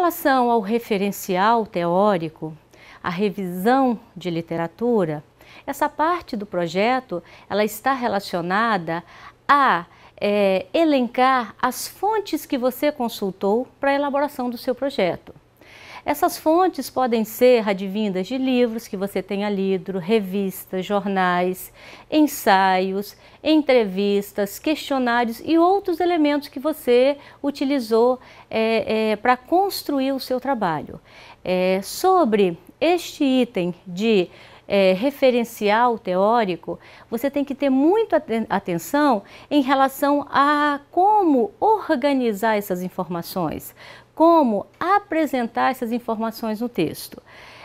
relação ao referencial teórico, a revisão de literatura, essa parte do projeto ela está relacionada a é, elencar as fontes que você consultou para a elaboração do seu projeto. Essas fontes podem ser advindas de livros que você tenha lido, revistas, jornais, ensaios, entrevistas, questionários e outros elementos que você utilizou é, é, para construir o seu trabalho. É, sobre este item de é, referencial teórico, você tem que ter muita atenção em relação a como organizar essas informações, como apresentar essas informações no texto.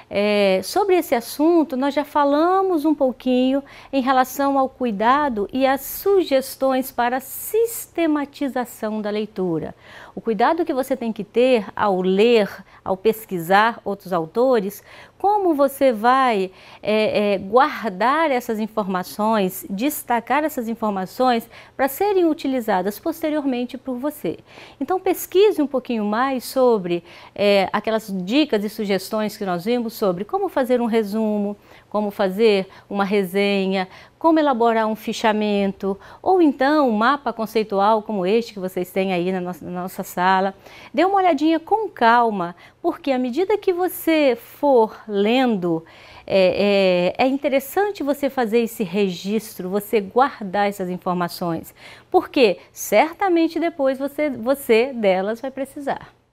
É, sobre esse assunto, nós já falamos um pouquinho em relação ao cuidado e às sugestões para sistematização da leitura. O cuidado que você tem que ter ao ler, ao pesquisar outros autores, como você vai é, é, guardar essas informações, destacar essas informações para serem utilizadas posteriormente por você. Então, pesquise um pouquinho mais sobre é, aquelas dicas e sugestões que nós vimos sobre como fazer um resumo, como fazer uma resenha, como elaborar um fichamento, ou então um mapa conceitual como este que vocês têm aí na nossa, na nossa sala. Dê uma olhadinha com calma, porque à medida que você for lendo, é, é, é, interessante você fazer esse registro, você guardar essas informações, porque certamente depois você, você delas vai precisar.